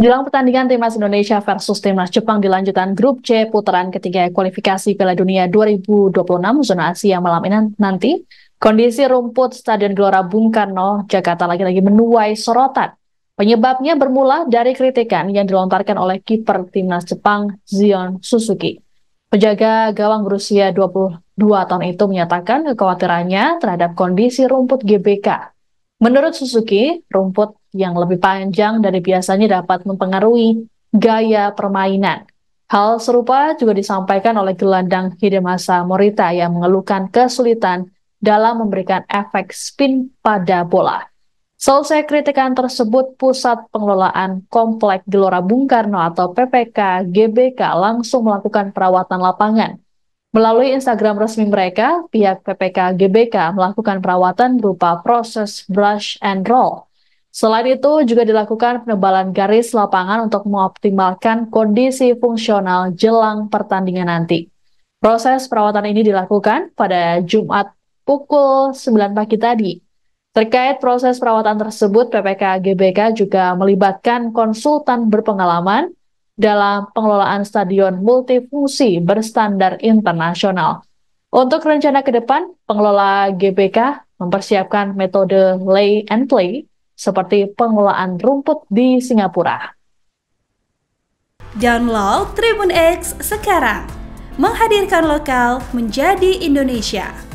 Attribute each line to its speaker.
Speaker 1: Jelang pertandingan Timnas Indonesia versus Timnas Jepang di lanjutan Grup C putaran ketiga kualifikasi Piala Dunia 2026 zona Asia malam ini nanti, kondisi rumput Stadion Gelora Bung Karno, Jakarta lagi-lagi menuai sorotan. Penyebabnya bermula dari kritikan yang dilontarkan oleh kiper Timnas Jepang Zion Suzuki. Penjaga gawang berusia 22 tahun itu menyatakan kekhawatirannya terhadap kondisi rumput GBK. Menurut Suzuki, rumput yang lebih panjang dari biasanya dapat mempengaruhi gaya permainan. Hal serupa juga disampaikan oleh gelandang Hidemasa Morita yang mengeluhkan kesulitan dalam memberikan efek spin pada bola. Selesai kritikan tersebut, Pusat Pengelolaan Komplek Gelora Bung Karno atau PPK GBK langsung melakukan perawatan lapangan. Melalui Instagram resmi mereka, pihak PPK GBK melakukan perawatan berupa proses brush and roll Selain itu, juga dilakukan penebalan garis lapangan untuk mengoptimalkan kondisi fungsional jelang pertandingan nanti. Proses perawatan ini dilakukan pada Jumat pukul 9 pagi tadi. Terkait proses perawatan tersebut, PPK GBK juga melibatkan konsultan berpengalaman dalam pengelolaan stadion multifungsi berstandar internasional. Untuk rencana ke depan, pengelola GBK mempersiapkan metode lay and play seperti pengelolaan rumput di Singapura.
Speaker 2: Download Tribun X sekarang, menghadirkan lokal menjadi Indonesia.